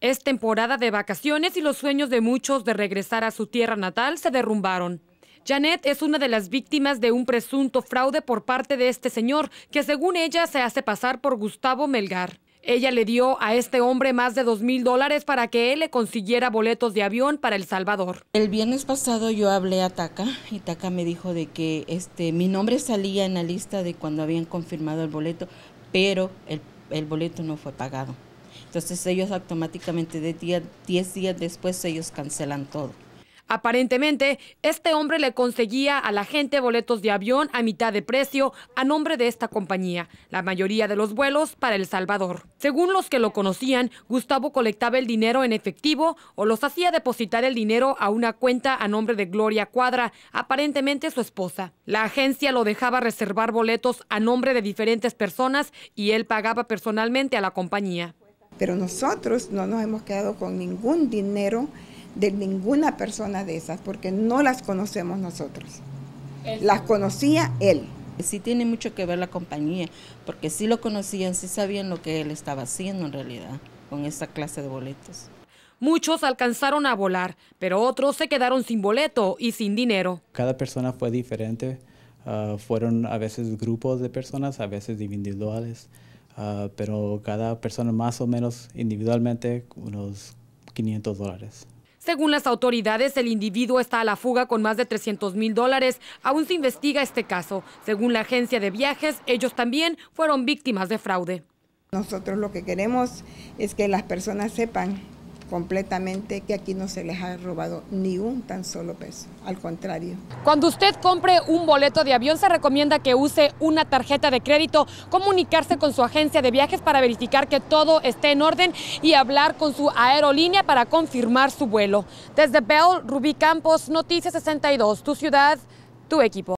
Es temporada de vacaciones y los sueños de muchos de regresar a su tierra natal se derrumbaron. Janet es una de las víctimas de un presunto fraude por parte de este señor, que según ella se hace pasar por Gustavo Melgar. Ella le dio a este hombre más de dos mil dólares para que él le consiguiera boletos de avión para El Salvador. El viernes pasado yo hablé a Taca y Taca me dijo de que este, mi nombre salía en la lista de cuando habían confirmado el boleto, pero el boleto no fue pagado. Entonces ellos automáticamente 10 días después ellos cancelan todo. Aparentemente, este hombre le conseguía a la gente boletos de avión a mitad de precio a nombre de esta compañía, la mayoría de los vuelos para El Salvador. Según los que lo conocían, Gustavo colectaba el dinero en efectivo o los hacía depositar el dinero a una cuenta a nombre de Gloria Cuadra, aparentemente su esposa. La agencia lo dejaba reservar boletos a nombre de diferentes personas y él pagaba personalmente a la compañía. Pero nosotros no nos hemos quedado con ningún dinero de ninguna persona de esas, porque no las conocemos nosotros. Las conocía él. Sí tiene mucho que ver la compañía, porque sí lo conocían, sí sabían lo que él estaba haciendo en realidad con esa clase de boletos. Muchos alcanzaron a volar, pero otros se quedaron sin boleto y sin dinero. Cada persona fue diferente. Ah, fueron a veces grupos de personas, a veces individuales. Ah, pero cada persona más o menos individualmente unos 500 dólares. Según las autoridades, el individuo está a la fuga con más de 300 mil dólares. Aún se investiga este caso. Según la agencia de viajes, ellos también fueron víctimas de fraude. Nosotros lo que queremos es que las personas sepan completamente que aquí no se les ha robado ni un tan solo peso, al contrario. Cuando usted compre un boleto de avión se recomienda que use una tarjeta de crédito, comunicarse con su agencia de viajes para verificar que todo esté en orden y hablar con su aerolínea para confirmar su vuelo. Desde Bell, Rubí Campos, Noticias 62, tu ciudad, tu equipo.